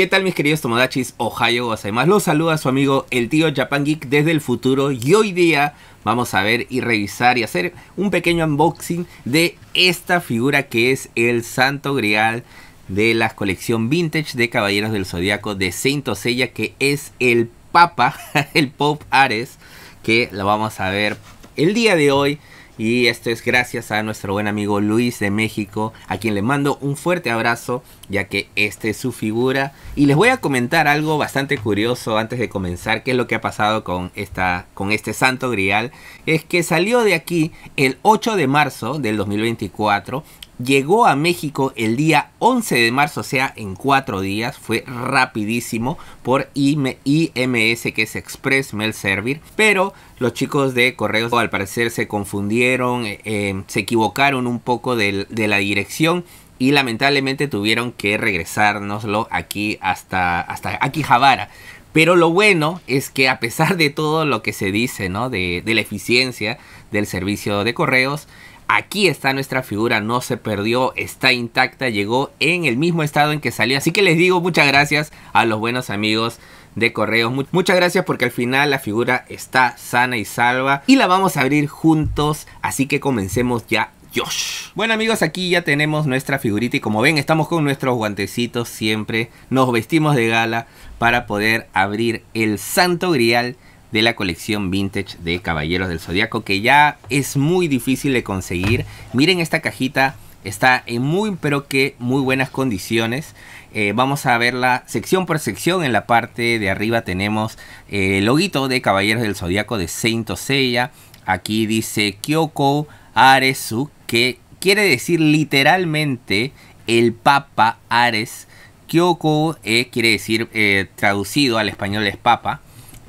¿Qué tal mis queridos Tomodachis? Ohio además? Los saluda su amigo el tío Japan Geek desde el futuro y hoy día vamos a ver y revisar y hacer un pequeño unboxing de esta figura que es el santo grial de la colección vintage de Caballeros del Zodíaco de Saint Seiya que es el Papa, el Pop Ares que lo vamos a ver el día de hoy y esto es gracias a nuestro buen amigo Luis de México, a quien le mando un fuerte abrazo, ya que esta es su figura. Y les voy a comentar algo bastante curioso antes de comenzar, qué es lo que ha pasado con, esta, con este santo grial. Es que salió de aquí el 8 de marzo del 2024 llegó a México el día 11 de marzo, o sea, en cuatro días, fue rapidísimo por IMS, que es Express Mail Servir, pero los chicos de correos al parecer se confundieron, eh, eh, se equivocaron un poco de, la dirección y lamentablemente tuvieron que regresárnoslo aquí hasta, hasta Javara. Pero lo bueno es que a pesar de todo lo que se dice, ¿no? de la eficiencia del servicio de correos, Aquí está nuestra figura, no se perdió, está intacta, llegó en el mismo estado en que salió. Así que les digo muchas gracias a los buenos amigos de correos. Muchas gracias porque al final la figura está sana y salva y la vamos a abrir juntos, así que comencemos ya. Josh. Bueno amigos, aquí ya tenemos nuestra figurita y como ven estamos con nuestros guantecitos siempre, nos vestimos de gala para poder abrir el santo grial de la colección vintage de Caballeros del Zodiaco que ya es muy difícil de conseguir. Miren esta cajita, está en muy pero que muy buenas condiciones. Eh, vamos a verla sección por sección. En la parte de arriba tenemos eh, el loguito de Caballeros del Zodiaco de Saint Seiya. Aquí dice Kyoko Aresu, que quiere decir literalmente el Papa Ares. Kyoko eh, quiere decir traducido al español es Papa.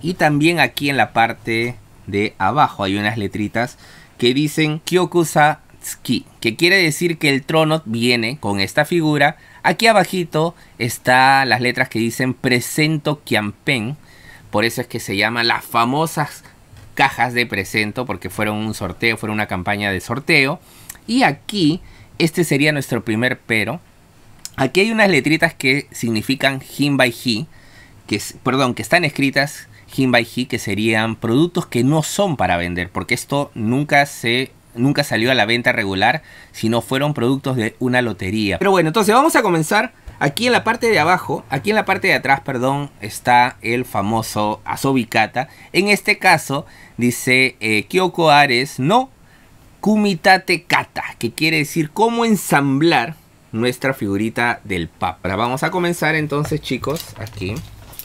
Y también aquí en la parte de abajo hay unas letritas que dicen Kyokusa Tsuki, que quiere decir que el trono viene con esta figura. Aquí abajito están las letras que dicen Presento Kyampen. por eso es que se llaman las famosas cajas de presento, porque fueron un sorteo, fueron una campaña de sorteo. Y aquí, este sería nuestro primer pero. Aquí hay unas letritas que significan Him que, perdón, que están escritas Hin by que serían productos que no son para vender, porque esto nunca se nunca salió a la venta regular, sino fueron productos de una lotería. Pero bueno, entonces vamos a comenzar. Aquí en la parte de abajo, aquí en la parte de atrás, perdón, está el famoso Asobikata. En este caso dice eh, Kyoko Ares no Kumitate Kata, que quiere decir cómo ensamblar nuestra figurita del Papa. vamos a comenzar entonces, chicos, aquí.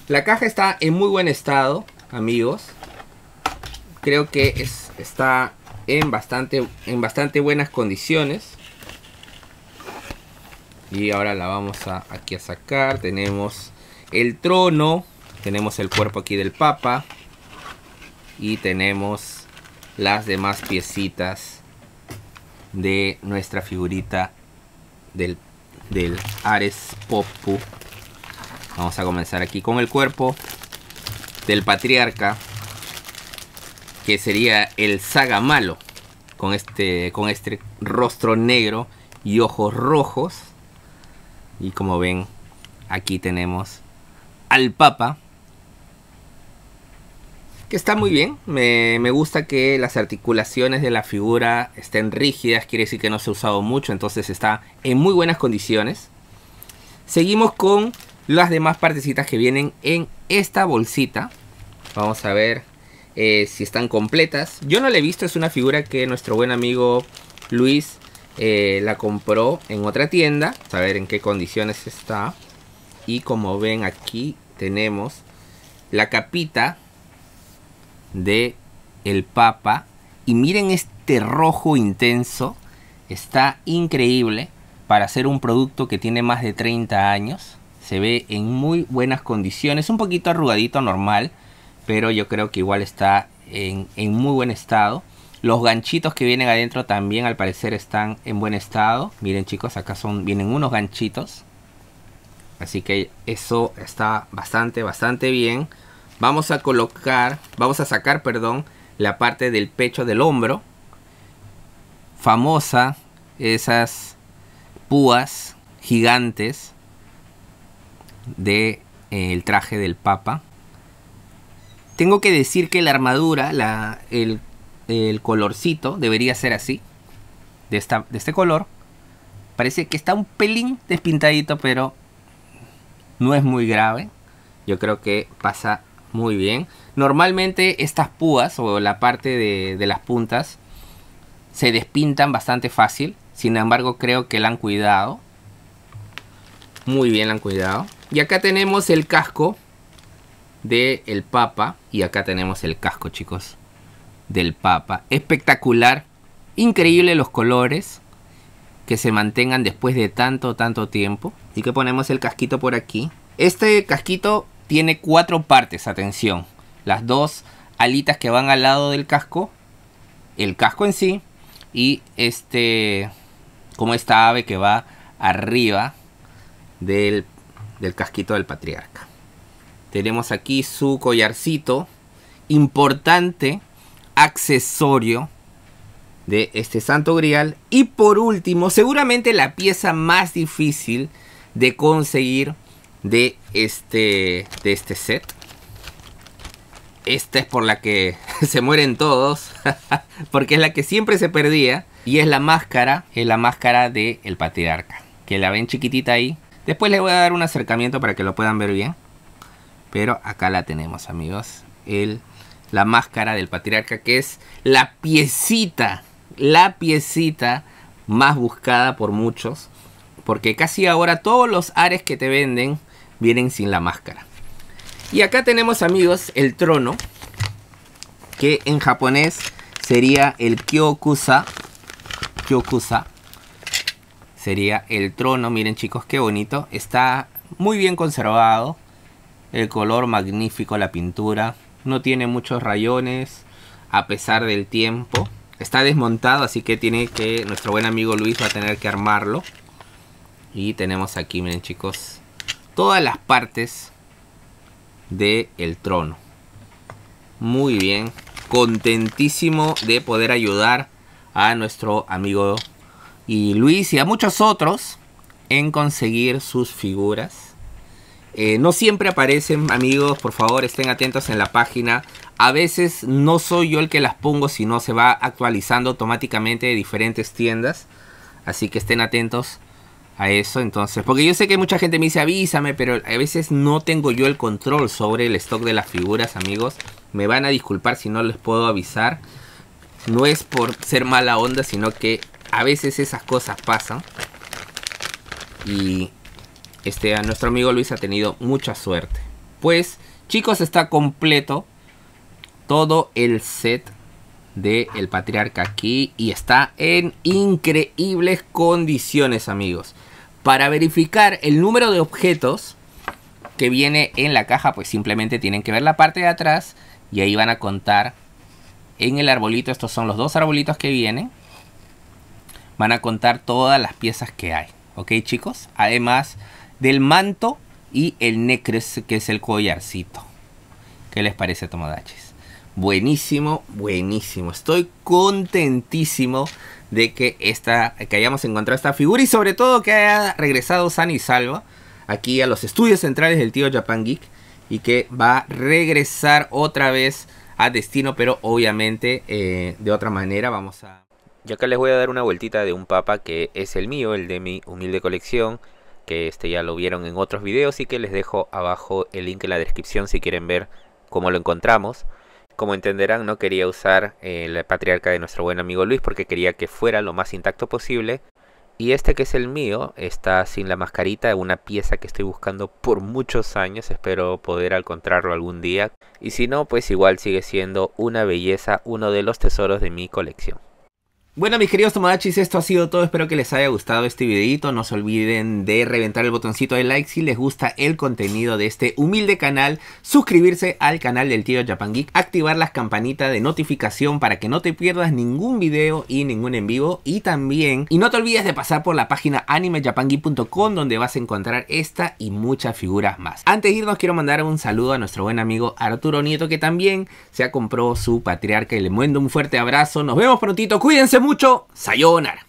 La caja está en muy buen estado, amigos. Creo que es, está en bastante, en bastante buenas condiciones. Y ahora la vamos a, aquí a sacar. Tenemos el trono. Tenemos el cuerpo aquí del Papa. Y tenemos las demás piecitas de nuestra figurita del, del Ares Popu Vamos a comenzar aquí con el cuerpo del patriarca, que sería el saga malo, con este, con este rostro negro y ojos rojos. Y como ven, aquí tenemos al Papa, que está muy bien. Me, me, gusta que las articulaciones de la figura estén rígidas, quiere decir que no se ha usado mucho, entonces está en muy buenas condiciones. Seguimos con las demás partecitas que vienen en esta bolsita. Vamos a ver eh, si están completas. Yo no la he visto, es una figura que nuestro buen amigo Luis eh, la compró en otra tienda. A ver en qué condiciones está. Y como ven aquí tenemos la capita de el Papa. Y miren este rojo intenso. Está increíble para ser un producto que tiene más de 30 años. Se ve en muy buenas condiciones, un poquito arrugadito normal, pero yo creo que igual está en, muy buen estado. Los ganchitos que vienen adentro también al parecer están en buen estado. Miren chicos, acá son, vienen unos ganchitos. Así que eso está bastante, bastante bien. Vamos a colocar, vamos a sacar, perdón, la parte del pecho del hombro. Famosa, esas púas gigantes del de, eh, el traje del Papa. Tengo que decir que la armadura, el, colorcito, debería ser así, de, este color. Parece que está un pelín despintadito, pero no es muy grave. Yo creo que pasa muy bien. Normalmente estas púas o la parte de, de las puntas se despintan bastante fácil. Sin embargo, creo que la han cuidado. Muy bien la han cuidado. Y acá tenemos el casco del el Papa. Y acá tenemos el casco, chicos, del Papa. Espectacular. Increíble los colores que se mantengan después de tanto, tanto tiempo. Y que ponemos el casquito por aquí. Este casquito tiene cuatro partes, atención. Las dos alitas que van al lado del casco. El casco en sí. Y este, como esta ave que va arriba del del casquito del patriarca. Tenemos aquí su collarcito, importante accesorio de este santo grial. Y por último, seguramente la pieza más difícil de conseguir de este, de este set. Esta es por la que se mueren todos, porque es la que siempre se perdía. Y es la máscara, es la máscara del patriarca, que la ven chiquitita ahí, Después les voy a dar un acercamiento para que lo puedan ver bien. Pero acá la tenemos, amigos. El, la máscara del patriarca, que es la piecita, la piecita más buscada por muchos. Porque casi ahora todos los ares que te venden vienen sin la máscara. Y acá tenemos, amigos, el trono. Que en japonés sería el Kyokusa. Kyokusa sería el trono. Miren chicos, qué bonito. Está muy bien conservado. El color magnífico, la pintura. No tiene muchos rayones a pesar del tiempo. Está desmontado, así que tiene que nuestro buen amigo Luis va a tener que armarlo. Y tenemos aquí, miren chicos, todas las partes del el trono. Muy bien, contentísimo de poder ayudar a nuestro amigo y Luis y a muchos otros en conseguir sus figuras. Eh, no siempre aparecen, amigos, por favor estén atentos en la página. A veces no soy yo el que las pongo, sino se va actualizando automáticamente de diferentes tiendas. Así que estén atentos a eso. Entonces, porque yo sé que mucha gente me dice avísame, pero a veces no tengo yo el control sobre el stock de las figuras, amigos. Me van a disculpar si no les puedo avisar. No es por ser mala onda, sino que a veces esas cosas pasan. Y este, a nuestro amigo Luis ha tenido mucha suerte. Pues, chicos, está completo todo el set del el patriarca aquí y está en increíbles condiciones, amigos. Para verificar el número de objetos que viene en la caja, pues simplemente tienen que ver la parte de atrás y ahí van a contar en el arbolito. Estos son los dos arbolitos que vienen Van a contar todas las piezas que hay. ¿Ok, chicos? Además del manto y el necres, que es el collarcito. ¿Qué les parece, Tomodachis? Buenísimo, buenísimo. Estoy contentísimo de que, esta, que hayamos encontrado esta figura y sobre todo que haya regresado sano y salva aquí a los estudios centrales del tío Japan Geek y que va a regresar otra vez a destino, pero obviamente eh, de otra manera vamos a... Y acá les voy a dar una vueltita de un papa que es el mío, el de mi humilde colección, que este ya lo vieron en otros videos y que les dejo abajo el link en la descripción si quieren ver cómo lo encontramos. Como entenderán, no quería usar el eh, patriarca de nuestro buen amigo Luis porque quería que fuera lo más intacto posible. Y este que es el mío está sin la mascarita, una pieza que estoy buscando por muchos años, espero poder encontrarlo algún día. Y si no, pues igual sigue siendo una belleza, uno de los tesoros de mi colección. Bueno, mis queridos tomodachis, esto ha sido todo. Espero que les haya gustado este videito. No se olviden de reventar el botoncito de like si les gusta el contenido de este humilde canal. Suscribirse al canal del tío Japan Geek. Activar las campanitas de notificación para que no te pierdas ningún video y ningún en vivo. Y también, y no te olvides de pasar por la página animejapangeek.com donde vas a encontrar esta y muchas figuras más. Antes de irnos quiero mandar un saludo a nuestro buen amigo Arturo Nieto que también se ha compró su patriarca y le mando un fuerte abrazo. Nos vemos prontito. Cuídense mucho. Sayonara.